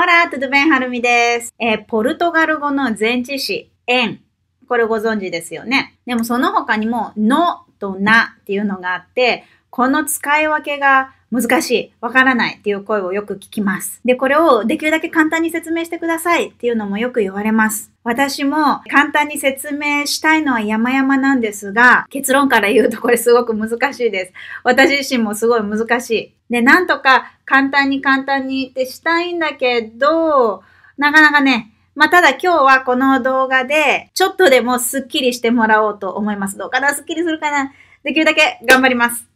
ほら、トゥドベンはるみです。えー、ポルトガル語の前置詞、円。これご存知ですよね。でもその他にも、のとなっていうのがあって、この使い分けが難しい、わからないっていう声をよく聞きます。で、これをできるだけ簡単に説明してくださいっていうのもよく言われます。私も簡単に説明したいのは山々なんですが、結論から言うとこれすごく難しいです。私自身もすごい難しいで、なんとか簡単に簡単にってしたいんだけど、なかなかね、まあ、ただ今日はこの動画で、ちょっとでもスッキリしてもらおうと思います。どうかなスッキリするかなできるだけ頑張ります。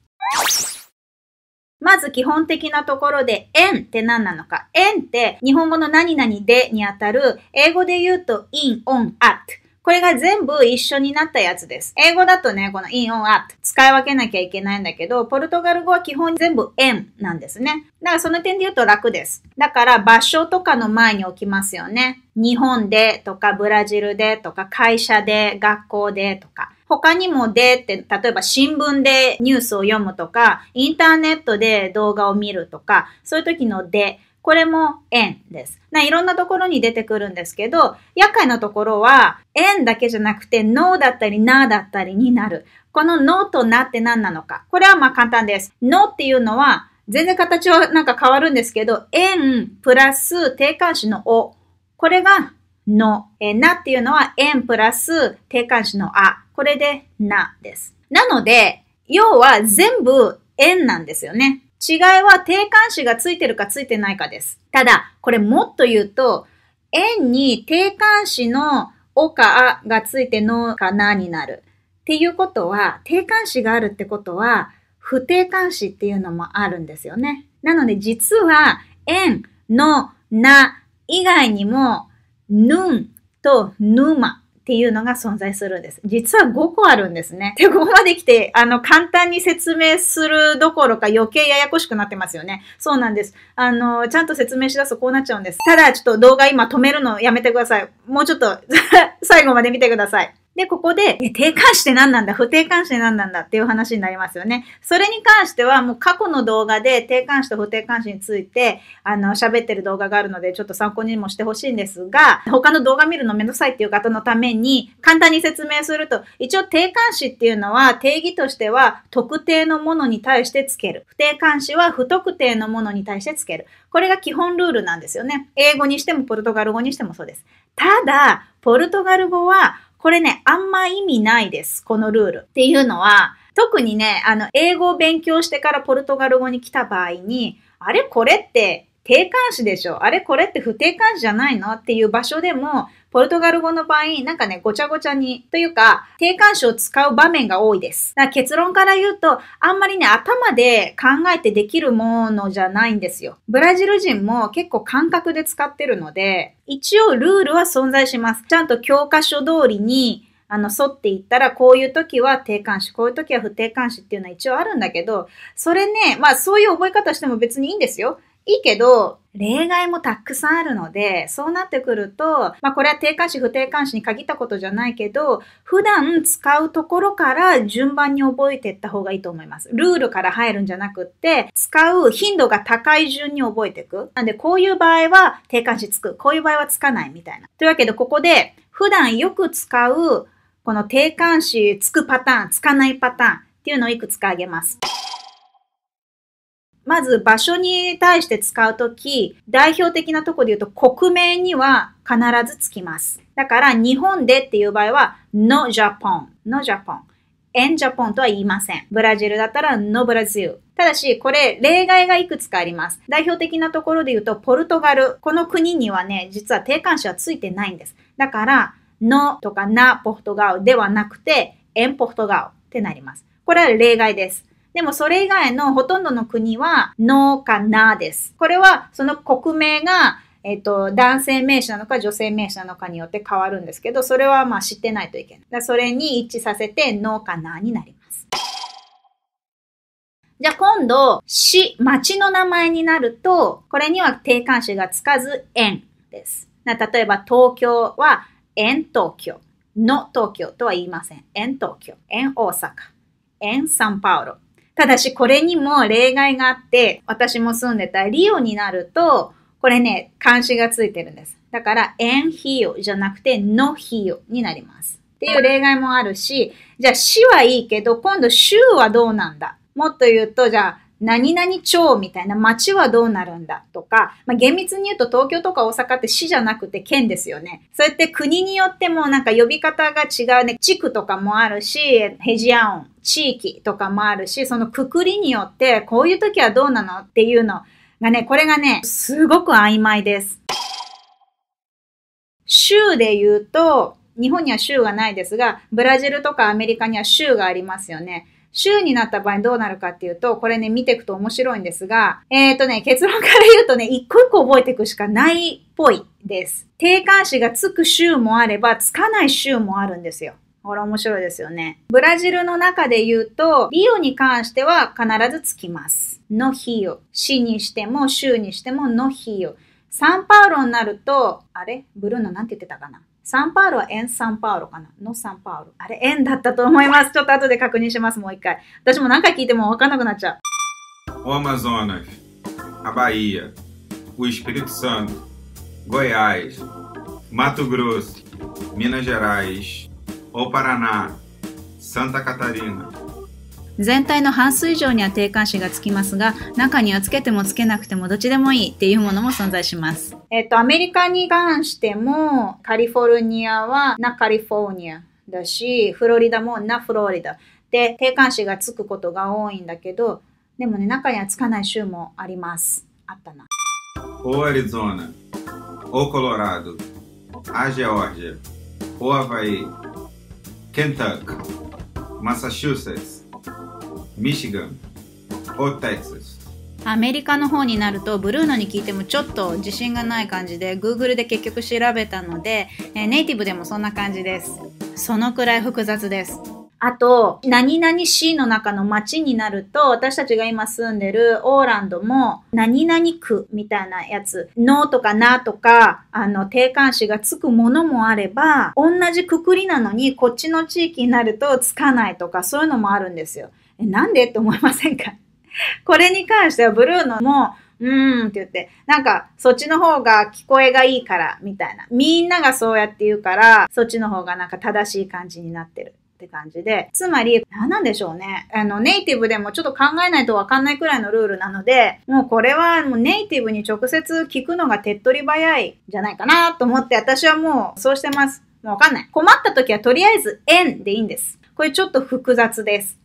まず基本的なところで、円って何なのか。円って日本語の何々でにあたる、英語で言うと in, on, at。これが全部一緒になったやつです。英語だとね、この in, on, at 使い分けなきゃいけないんだけど、ポルトガル語は基本全部 m なんですね。だからその点で言うと楽です。だから場所とかの前に置きますよね。日本でとかブラジルでとか会社で学校でとか。他にもでって、例えば新聞でニュースを読むとか、インターネットで動画を見るとか、そういう時ので、これも円です。いろんなところに出てくるんですけど、厄介なところは、円だけじゃなくて、のだったり、なだったりになる。こののとなって何なのか。これはまあ簡単です。のっていうのは、全然形はなんか変わるんですけど、円プラス定冠詞のお。これがの。えなっていうのは円プラス定冠詞のあ。これでなです。なので、要は全部円なんですよね。違いは定冠詞がついてるかついてないかです。ただ、これもっと言うと、円に定冠詞のおかあがついてのかなになる。っていうことは、定冠詞があるってことは、不定冠詞っていうのもあるんですよね。なので実は、円のな以外にも、ぬんとぬまっていうのが存在するんです。実は5個あるんですね。で、ここまで来て、あの、簡単に説明するどころか余計ややこしくなってますよね。そうなんです。あの、ちゃんと説明しだすとこうなっちゃうんです。ただ、ちょっと動画今止めるのやめてください。もうちょっと 最後まで見てください。で、ここで、定冠詞って何なんだ不定冠詞って何なんだっていう話になりますよね。それに関しては、もう過去の動画で定冠詞と不定冠詞について、あの、喋ってる動画があるので、ちょっと参考にもしてほしいんですが、他の動画見るのめんどくさいっていう方のために、簡単に説明すると、一応定冠詞っていうのは、定義としては、特定のものに対してつける。不定冠詞は不特定のものに対してつける。これが基本ルールなんですよね。英語にしてもポルトガル語にしてもそうです。ただ、ポルトガル語は、これね、あんま意味ないです。このルール。っていうのは、特にね、あの、英語を勉強してからポルトガル語に来た場合に、あれこれって定冠詞でしょあれこれって不定冠詞じゃないのっていう場所でも、ポルトガル語の場合、なんかね、ごちゃごちゃに、というか、定冠詞を使う場面が多いです。だ結論から言うと、あんまりね、頭で考えてできるものじゃないんですよ。ブラジル人も結構感覚で使ってるので、一応ルールは存在します。ちゃんと教科書通りに、あの、沿っていったら、こういう時は定冠詞、こういう時は不定冠詞っていうのは一応あるんだけど、それね、まあそういう覚え方しても別にいいんですよ。いいけど、例外もたくさんあるので、そうなってくると、まあこれは定冠詞不定冠詞に限ったことじゃないけど、普段使うところから順番に覚えていった方がいいと思います。ルールから入るんじゃなくって、使う頻度が高い順に覚えていく。なんでこういう場合は定冠詞つく、こういう場合はつかないみたいな。というわけでここで普段よく使うこの定冠詞つくパターン、つかないパターンっていうのをいくつかあげます。まず場所に対して使うとき、代表的なとこで言うと国名には必ずつきます。だから日本でっていう場合は、のジャポン、のジャポン。in Japan とは言いません。ブラジルだったら no Brazil。ただし、これ、例外がいくつかあります。代表的なところで言うと、ポルトガル。この国にはね、実は定冠詞はついてないんです。だから、のとかなポルトガルではなくて、エンポルトガルってなります。これは例外です。でもそれ以外のほとんどの国は、ノーかなーです。これは、その国名が、えっ、と、男性名詞なのか女性名詞なのかによって変わるんですけど、それはまあ知ってないといけない。だそれに一致させて、ノーかなーになります。じゃあ今度、市、町の名前になると、これには定冠詞がつかず、円です。例えば東京は、円東京。の東京とは言いません。円東京。円大阪。円サンパウロ。ただしこれにも例外があって、私も住んでたリオになると、これね、監視がついてるんです。だから、エンヒ用じゃなくて、ノヒ用になります。っていう例外もあるし、じゃあ、市はいいけど、今度、州はどうなんだもっと言うと、じゃあ、何々町みたいな町はどうなるんだとか、まあ、厳密に言うと東京とか大阪って市じゃなくて県ですよね。そうやって国によってもなんか呼び方が違うね。地区とかもあるし、ヘジアン、地域とかもあるし、そのくくりによってこういう時はどうなのっていうのがね、これがね、すごく曖昧です。州で言うと、日本には州がないですが、ブラジルとかアメリカには州がありますよね。週になった場合どうなるかっていうと、これね、見ていくと面白いんですが、えっ、ー、とね、結論から言うとね、一個一個覚えていくしかないっぽいです。定冠詞がつく週もあれば、つかない週もあるんですよ。これ面白いですよね。ブラジルの中で言うと、リオに関しては必ずつきます。の日を。死にしても、週にしても、の日を。サンパウロになると、あれブルーノなんて言ってたかなサンパウロはエン・サンパウロかなのサンパウロ。あれ、エンだったと思います。ちょっと後で確認します、もう一回。私も何か聞いても分からなくなっちゃう。オマゾナス、アバイア、ウィスピリット・サント、ゴイアイス、マト・グロス、ミナ・ジェライス、オ・パラナ、サンタ・カタリナ。全体の半数以上には定冠詞がつきますが、中にはつけてもつけなくてもどっちでもいいっていうものも存在します。えっと、アメリカに関しても、カリフォルニアはなカリフォルニアだし、フロリダもなフロリダ。で、定冠詞がつくことが多いんだけど、でもね、中にはつかない州もあります。あったな。おアリゾナ、おコロラド、アジアオアジア、オアバイ、ケンタック、マサチューセッツ。ミシガン、オーテス。アメリカの方になるとブルーノに聞いてもちょっと自信がない感じで Google で結局調べたので、えネイティブでもそんな感じです。そのくらい複雑です。あと、何々市の中の町になると、私たちが今住んでるオーランドも、何々区みたいなやつ、のとかなとか、あの、定冠詞がつくものもあれば、同じくくりなのに、こっちの地域になるとつかないとか、そういうのもあるんですよ。え、なんでって 思いませんかこれに関してはブルーノも、うーんって言って、なんか、そっちの方が聞こえがいいから、みたいな。みんながそうやって言うから、そっちの方がなんか正しい感じになってる。って感じで、つまり、何なんでしょうね。あの、ネイティブでもちょっと考えないとわかんないくらいのルールなので、もうこれはもうネイティブに直接聞くのが手っ取り早いじゃないかなと思って、私はもうそうしてます。もうわかんない。困った時はとりあえず円でいいんです。これちょっと複雑です。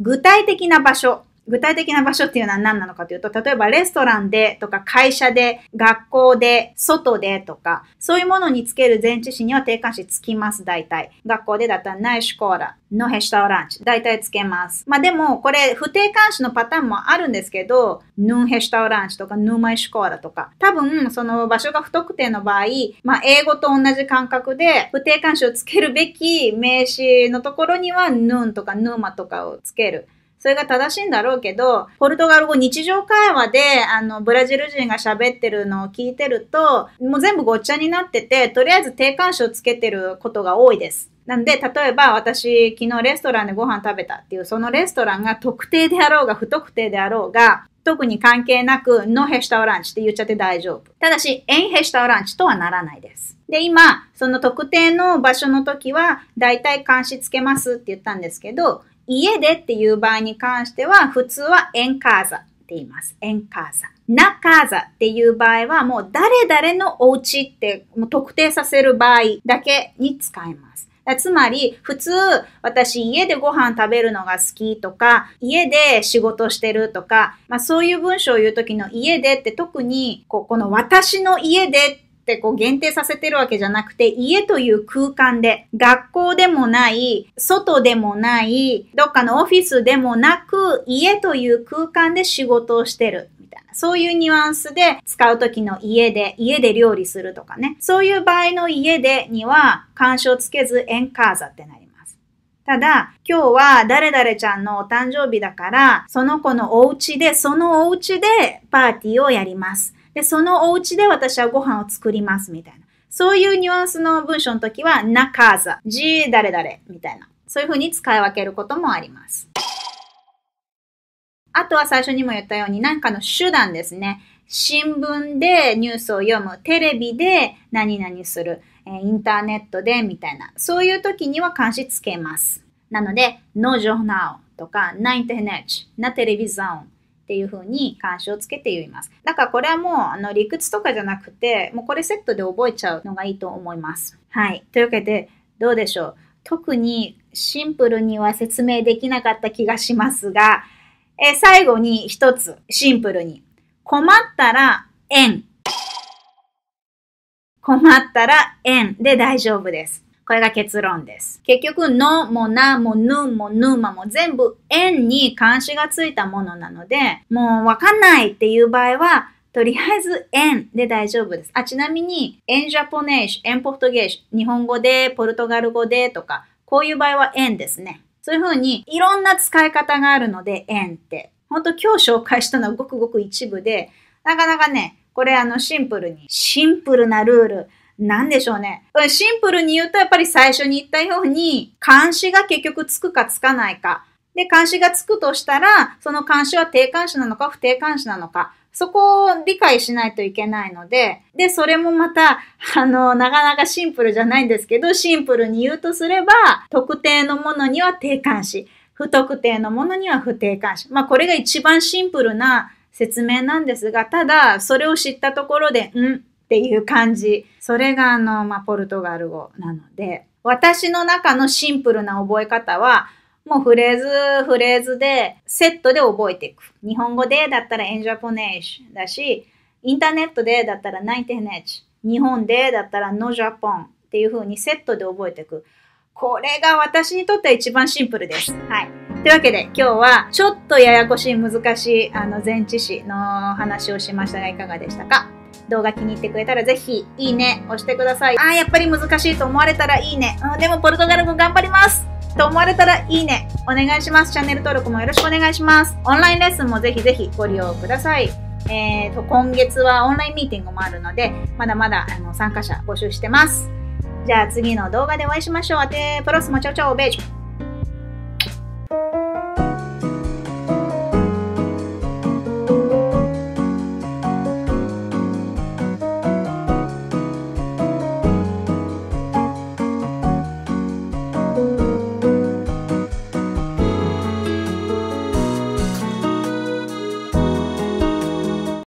具体的な場所具体的な場所っていうのは何なのかというと、例えばレストランでとか会社で、学校で、外でとか、そういうものにつける前置詞には定冠詞つきます、大体。学校でだったら、ないシコーラ、のヘシタオランチ、大体つけます。まあでも、これ、不定冠詞のパターンもあるんですけど、ヌンヘシタオランチとか、ヌーマイシコーラとか、多分、その場所が不特定の場合、まあ英語と同じ感覚で、不定冠詞をつけるべき名詞のところには、ヌンとかヌーマとかをつける。それが正しいんだろうけど、ポルトガル語日常会話で、あの、ブラジル人が喋ってるのを聞いてると、もう全部ごっちゃになってて、とりあえず定冠詞をつけてることが多いです。なんで、例えば私、昨日レストランでご飯食べたっていう、そのレストランが特定であろうが、不特定であろうが、特に関係なく、のヘしタオランチって言っちゃって大丈夫。ただし、エンヘシタオランチとはならないです。で、今、その特定の場所の時は、だいたい監視つけますって言ったんですけど、家でっていう場合に関しては、普通はエンカーザって言います。エンカーザ。なーザっていう場合は、もう誰々のお家ってもう特定させる場合だけに使います。つまり、普通、私家でご飯食べるのが好きとか、家で仕事してるとか、まあそういう文章を言うときの家でって特に、ここの私の家でってこう限定させてるわけじゃなくて、家という空間で、学校でもない、外でもない、どっかのオフィスでもなく、家という空間で仕事をしてる。みたいなそういうニュアンスで使う時の家で、家で料理するとかね。そういう場合の家でには、干渉つけず、エンカーザってなります。ただ、今日は誰々ちゃんのお誕生日だから、その子のお家で、そのお家でパーティーをやります。で、そのお家で私はご飯を作りますみたいな。そういうニュアンスの文章の時は、なかざ、じ、誰々みたいな。そういうふうに使い分けることもあります。あとは最初にも言ったように何かの手段ですね。新聞でニュースを読む、テレビで何々する、インターネットでみたいな。そういう時には監視つけます。なので、のジョナ r とか、なイン n t e r n e t na t e っていう風に監視をつけて言います。だからこれはもうあの理屈とかじゃなくて、もうこれセットで覚えちゃうのがいいと思います。はい。というわけで、どうでしょう。特にシンプルには説明できなかった気がしますが、え最後に一つ、シンプルに。困ったら円。困ったら円で大丈夫です。これが結論です。結局、のもなもぬもぬまも全部円に漢詞がついたものなので、もうわかんないっていう場合は、とりあえず円で大丈夫です。あ、ちなみに、円ジャポネーシュ、円ポルトゲーシュ、日本語で、ポルトガル語でとか、こういう場合は円ですね。そういうふうに、いろんな使い方があるので、円って。ほんと今日紹介したのはごくごく一部で、なかなかね、これあのシンプルに、シンプルなルール、なんでしょうね。シンプルに言うと、やっぱり最初に言ったように、監視が結局つくかつかないか。で、監視がつくとしたら、その監視は定監視なのか不定監視なのか。そこを理解しないといけないので、で、それもまた、あの、なかなかシンプルじゃないんですけど、シンプルに言うとすれば、特定のものには定監視、不特定のものには不定監視。まあ、これが一番シンプルな説明なんですが、ただ、それを知ったところで、うん、っていう感じ。それがあの、まあ、ポルトガル語なので、私の中のシンプルな覚え方は、もうフレーズ、フレーズで、セットで覚えていく。日本語でだったらエンジャポネーシュだし、インターネットでだったらナイテネチ。日本でだったらノジャポンっていう風にセットで覚えていく。これが私にとっては一番シンプルです。はい。というわけで今日はちょっとややこしい難しいあの前置詞の話をしましたがいかがでしたか動画気に入ってくれたらぜひ、いいね、押してください。あやっぱり難しいと思われたらいいね。うん、でもポルトガル語頑張りますと思われたらいいね。お願いします。チャンネル登録もよろしくお願いします。オンラインレッスンもぜひぜひご利用ください。えーと、今月はオンラインミーティングもあるので、まだまだあの参加者募集してます。じゃあ次の動画でお会いしましょう。アテプロスもちょちょベージュ。